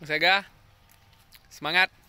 Mas Ega, semangat!